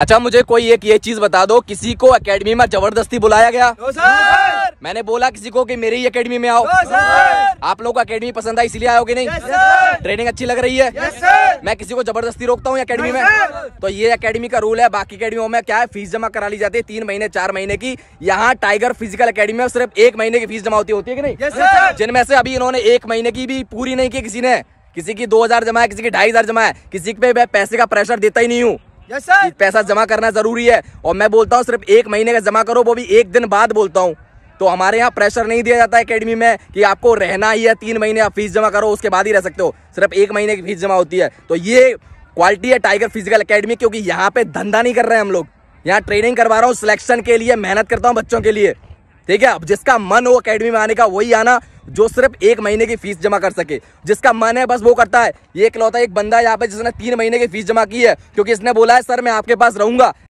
अच्छा मुझे कोई एक ये चीज बता दो किसी को एकेडमी में जबरदस्ती बुलाया गया no, मैंने बोला किसी को कि मेरी एकेडमी में आओ no, आप लोगों को एकेडमी पसंद आई इसलिए आओगे नहीं सर ट्रेनिंग अच्छी लग रही है सर मैं किसी को जबरदस्ती रोकता हूँ एकेडमी में तो ये एकेडमी का रूल है बाकी अकेडमियों में क्या है फीस जमा करा ली जाती है तीन महीने चार महीने की यहाँ टाइगर फिजिकल अकेडमी में सिर्फ एक महीने की फीस जमा होती होती है कि नहीं जिनमें से अभी इन्होंने एक महीने की भी पूरी नहीं की किसी ने किसी की दो हजार जमा है किसी की ढाई हजार जमा है किसी पे मैं पैसे का प्रेशर देता ही नहीं हूँ yes, पैसा जमा करना जरूरी है और मैं बोलता हूँ सिर्फ एक महीने का जमा करो वो भी एक दिन बाद बोलता हूँ तो हमारे यहाँ प्रेशर नहीं दिया जाता है अकेडमी में कि आपको रहना ही है तीन महीने आप फीस जमा करो उसके बाद ही रह सकते हो सिर्फ एक महीने की फीस जमा होती है तो ये क्वालिटी है टाइगर फिजिकल अकेडमी क्योंकि यहाँ पे धंधा नहीं कर रहे हैं हम लोग यहाँ ट्रेनिंग करवा रहा हूँ सिलेक्शन के लिए मेहनत करता हूँ बच्चों के लिए ठीक है अब जिसका मन हो अकेडमी में आने का वही आना जो सिर्फ एक महीने की फीस जमा कर सके जिसका मन है बस वो करता है ये लौता एक बंदा यहाँ पे जिसने तीन महीने की फीस जमा की है क्योंकि इसने बोला है सर मैं आपके पास रहूंगा